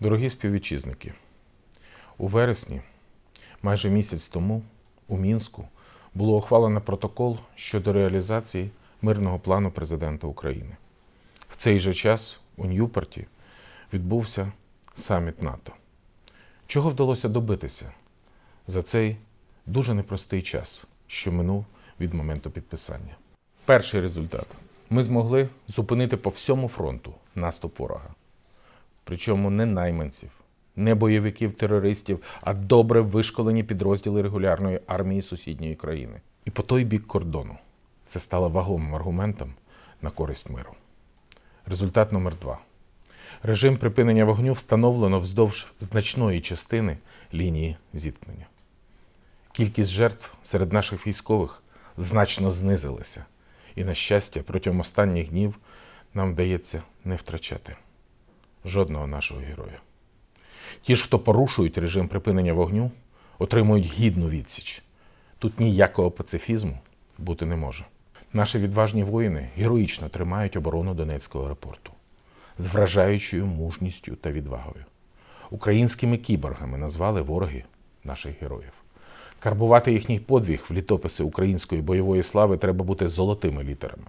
Дорогі співвітчизники, у вересні, майже місяць тому, у Мінську було ухвалено протокол щодо реалізації мирного плану президента України. В цей же час у Ньюпорті відбувся саміт НАТО. Чого вдалося добитися за цей дуже непростий час, що минув від моменту підписання? Перший результат: ми змогли зупинити по всьому фронту наступ ворога причому не найманців, не бойовиків-терористів, а добре вишколені підрозділи регулярної армії сусідньої країни. І по той бік кордону це стало вагомим аргументом на користь миру. Результат номер два. Режим припинення вогню встановлено вздовж значної частини лінії зіткнення. Кількість жертв серед наших військових значно знизилася, і, на щастя, протягом останніх днів нам вдається не втрачати жодного нашого героя. Ті ж, хто порушують режим припинення вогню, отримують гідну відсіч. Тут ніякого пацифізму бути не може. Наші відважні воїни героїчно тримають оборону Донецького аеропорту з вражаючою мужністю та відвагою. Українськими кіборгами назвали вороги наших героїв. Карбувати їхній подвіг в літописи української бойової слави треба бути золотими літерами.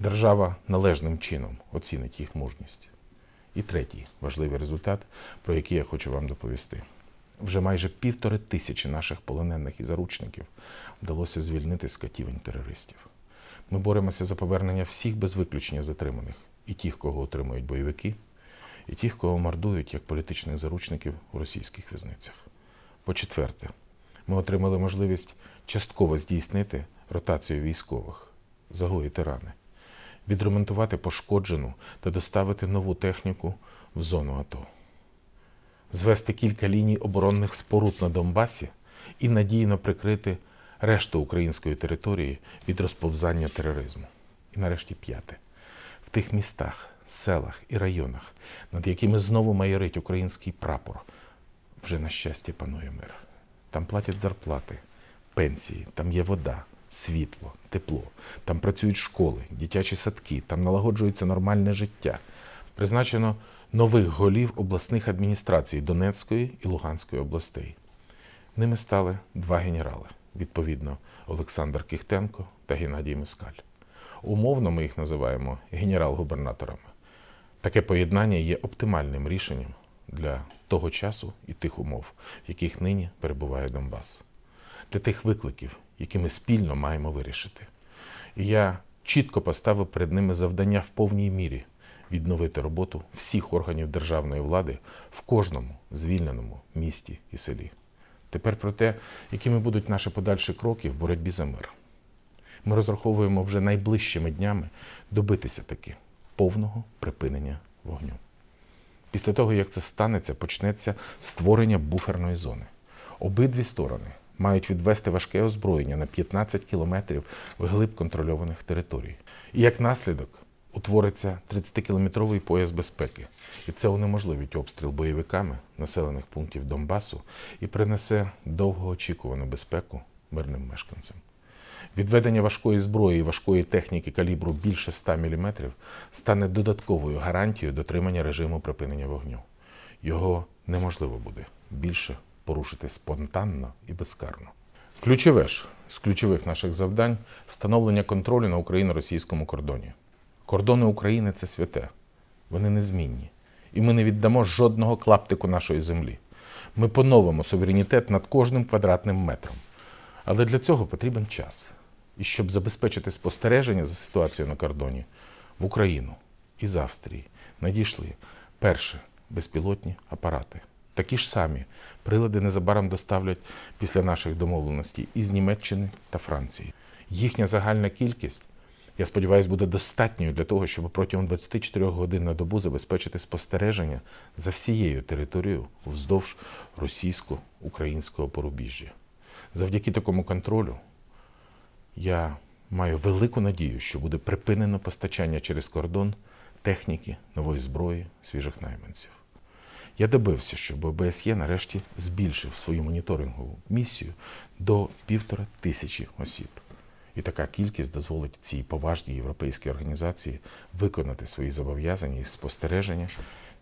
Держава належним чином оцінить їх мужність. І третій важливий результат, про який я хочу вам доповісти. Вже майже півтори тисячі наших полонених і заручників вдалося звільнити з катівень терористів. Ми боремося за повернення всіх без виключення затриманих і тих, кого отримують бойовики, і тих, кого мордують як політичних заручників у російських в'язницях. По-четверте, ми отримали можливість частково здійснити ротацію військових, загоїти рани відремонтувати пошкоджену та доставити нову техніку в зону АТО, звести кілька ліній оборонних споруд на Донбасі і надійно прикрити решту української території від розповзання тероризму. І нарешті п'яте. В тих містах, селах і районах, над якими знову майорить український прапор, вже на щастя панує мир. Там платять зарплати, пенсії, там є вода світло, тепло, там працюють школи, дитячі садки, там налагоджується нормальне життя. Призначено нових голів обласних адміністрацій Донецької і Луганської областей. Ними стали два генерали, відповідно, Олександр Кіхтенко та Геннадій Мискаль. Умовно ми їх називаємо генерал-губернаторами. Таке поєднання є оптимальним рішенням для того часу і тих умов, в яких нині перебуває Донбас для тих викликів, які ми спільно маємо вирішити. І я чітко поставив перед ними завдання в повній мірі відновити роботу всіх органів державної влади в кожному звільненому місті і селі. Тепер про те, якими будуть наші подальші кроки в боротьбі за мир. Ми розраховуємо вже найближчими днями добитися таки повного припинення вогню. Після того, як це станеться, почнеться створення буферної зони. Обидві сторони мають відвести важке озброєння на 15 кілометрів глиб контрольованих територій. І як наслідок утвориться 30-кілометровий пояс безпеки, і це унеможливить обстріл бойовиками населених пунктів Донбасу і принесе довгоочікувану безпеку мирним мешканцям. Відведення важкої зброї і важкої техніки калібру більше 100 мм стане додатковою гарантією дотримання режиму припинення вогню. Його неможливо буде більше порушити спонтанно і безкарно. Ключове ж з ключових наших завдань встановлення контролю на україно-російському кордоні. Кордони України це святе, вони незмінні, і ми не віддамо жодного клаптику нашої землі. Ми поновимо суверенітет над кожним квадратним метром. Але для цього потрібен час. І щоб забезпечити спостереження за ситуацією на кордоні, в Україну і з Австрії надійшли перші безпілотні апарати такі ж самі прилади незабаром доставлять після наших домовленостей із Німеччини та Франції. Їхня загальна кількість, я сподіваюся, буде достатньою для того, щоб протягом 24 годин на добу забезпечити спостереження за всією територією вздовж російсько-українського порубіжжя. Завдяки такому контролю я маю велику надію, що буде припинено постачання через кордон техніки, нової зброї, свіжих найманців. Я добився, щоб ОБСЄ нарешті збільшив свою моніторингову місію до півтора тисячі осіб. І така кількість дозволить цій поважній європейській організації виконати свої зобов'язання із спостереження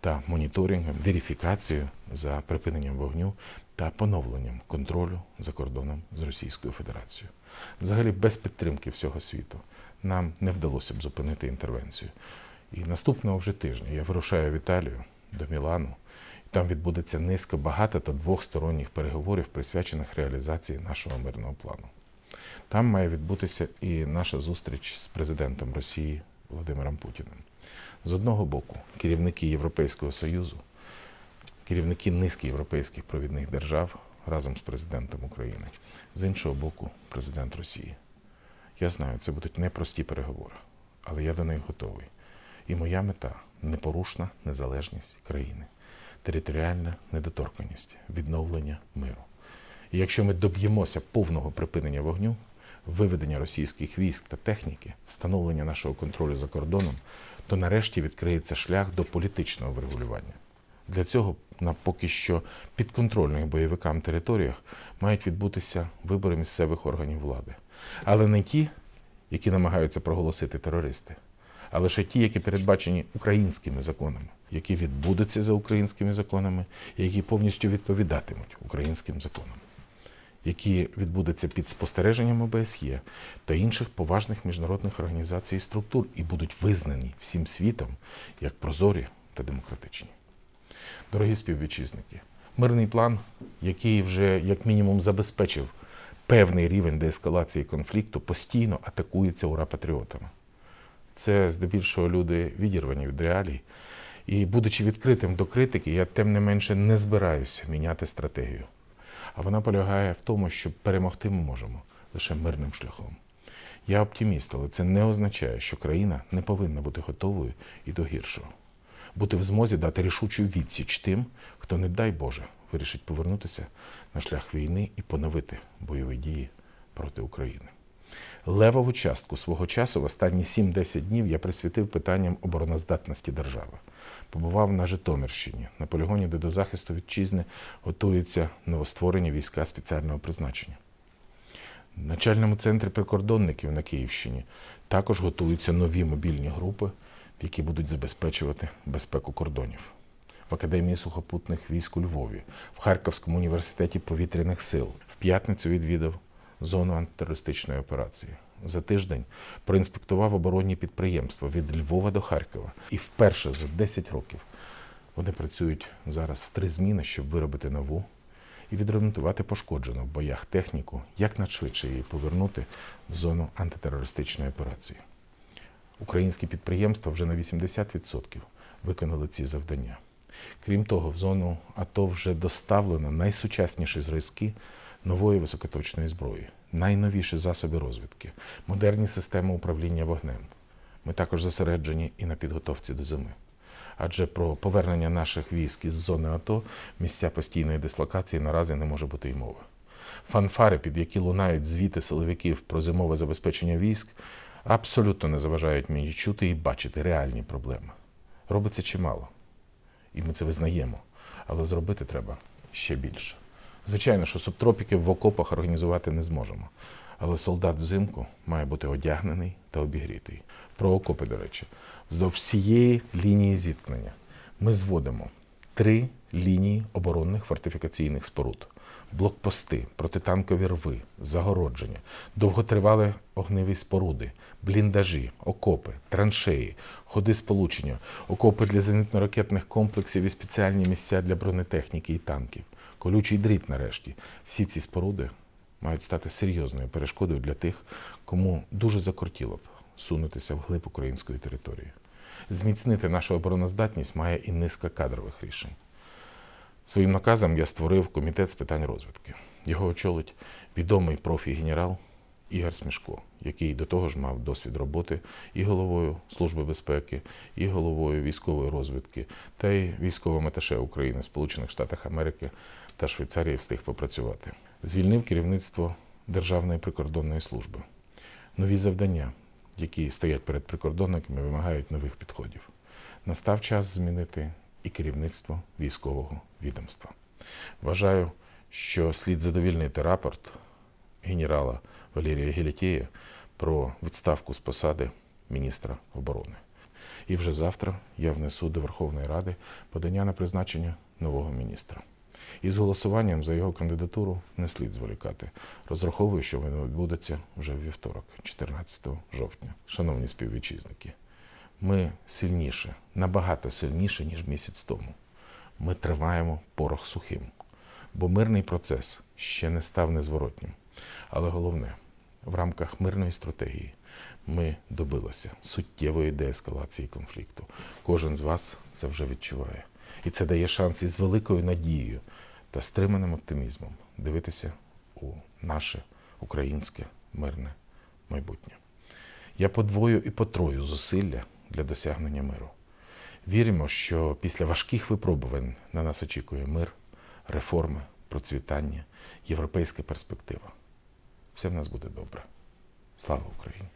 та моніторингом, верифікацією за припиненням вогню та поновленням контролю за кордоном з Російською Федерацією. Взагалі, без підтримки всього світу нам не вдалося б зупинити інтервенцію. І наступного вже тижня я вирушаю в Італію до Мілану. Там відбудеться низка багато та двохсторонніх переговорів, присвячених реалізації нашого мирного плану. Там має відбутися і наша зустріч з президентом Росії Володимиром Путіним. З одного боку, керівники Європейського Союзу, керівники низки європейських провідних держав разом з президентом України, з іншого боку, президент Росії. Я знаю, це будуть непрості переговори, але я до них готовий. І моя мета непорушна незалежність країни, територіальна недоторканність, відновлення миру. І якщо ми доб'ємося повного припинення вогню, виведення російських військ та техніки, встановлення нашого контролю за кордоном, то нарешті відкриється шлях до політичного врегулювання. Для цього на поки що підконтрольних бойовикам територіях мають відбутися вибори місцевих органів влади, але не ті, які намагаються проголосити терористи а лише ті, які передбачені українськими законами, які відбудуться за українськими законами, які повністю відповідатимуть українським законам, які відбудуться під спостереженням ОБСЄ та інших поважних міжнародних організацій і структур і будуть визнані всім світом як прозорі та демократичні. Дорогі співвітчизники, мирний план, який вже як мінімум забезпечив. Певний рівень деескалації конфлікту постійно атакується ура патріотами це здебільшого люди відірвані від реалій. І будучи відкритим до критики, я тим не менше не збираюся міняти стратегію. А вона полягає в тому, що перемогти ми можемо лише мирним шляхом. Я оптиміст, але це не означає, що країна не повинна бути готовою і до гіршого, бути в змозі дати рішучу відсіч тим, хто, не дай Боже, вирішить повернутися на шлях війни і поновити бойові дії проти України левову частку свого часу в останні 7-10 днів я присвятив питанням обороноздатності держави. Побував на Житомирщині. На полігоні, де до захисту вітчизни готуються новостворені війська спеціального призначення. В начальному центрі прикордонників на Київщині також готуються нові мобільні групи, які будуть забезпечувати безпеку кордонів. В Академії сухопутних військ у Львові, в Харківському університеті повітряних сил в п'ятницю відвідав зону антитерористичної операції. За тиждень проінспектував оборонні підприємства від Львова до Харкова. І вперше за 10 років вони працюють зараз в три зміни, щоб виробити нову і відремонтувати пошкоджену в боях техніку, якнайшвидше її повернути в зону антитерористичної операції. Українські підприємства вже на 80% виконали ці завдання. Крім того, в зону АТО вже доставлено найсучасніші зразки нової високоточної зброї, найновіші засоби розвідки, модерні системи управління вогнем. Ми також зосереджені і на підготовці до зими. Адже про повернення наших військ із зони АТО місця постійної дислокації наразі не може бути й мови. Фанфари, під які лунають звіти силовиків про зимове забезпечення військ, абсолютно не заважають мені чути і бачити реальні проблеми. Робиться чимало, і ми це визнаємо, але зробити треба ще більше. Звичайно, що субтропіки в окопах організувати не зможемо. Але солдат взимку має бути одягнений та обігрітий. Про окопи, до речі, вздовж всієї лінії зіткнення ми зводимо три лінії оборонних фортифікаційних споруд: блокпости, протитанкові рви, загородження, довготривалі огневі споруди, бліндажі, окопи, траншеї, ходи сполучення, окопи для зенітно-ракетних комплексів і спеціальні місця для бронетехніки і танків колючий дріт нарешті. Всі ці споруди мають стати серйозною перешкодою для тих, кому дуже закортіло б сунутися вглиб української території. Зміцнити нашу обороноздатність має і низка кадрових рішень. Своїм наказом я створив комітет з питань розвідки. Його очолить відомий профі-генерал Ігор Смішко, який до того ж мав досвід роботи і головою Служби безпеки, і головою військової розвитки та й військовим аташе України Сполучених Штатах Америки та Швейцарії встиг попрацювати. Звільнив керівництво Державної прикордонної служби. Нові завдання, які стоять перед прикордонниками, вимагають нових підходів. Настав час змінити і керівництво військового відомства. Вважаю, що слід задовільнити рапорт генерала Валерія Гелітєя про відставку з посади міністра оборони. І вже завтра я внесу до Верховної Ради подання на призначення нового міністра. Із голосуванням за його кандидатуру не слід зволікати. Розраховую, що воно відбудеться вже в вівторок, 14 жовтня. Шановні співвітчизники, ми сильніше, набагато сильніше, ніж місяць тому. Ми триваємо порох сухим, бо мирний процес ще не став незворотнім. Але головне, в рамках мирної стратегії ми добилися суттєвої деескалації конфлікту. Кожен з вас це вже відчуває. І це дає шанс із великою надією та стриманим оптимізмом дивитися у наше українське мирне майбутнє. Я подвою і потрою зусилля для досягнення миру. Віримо, що після важких випробувань на нас очікує мир, реформи, процвітання, європейська перспектива. Все в нас буде добре. Слава Україні!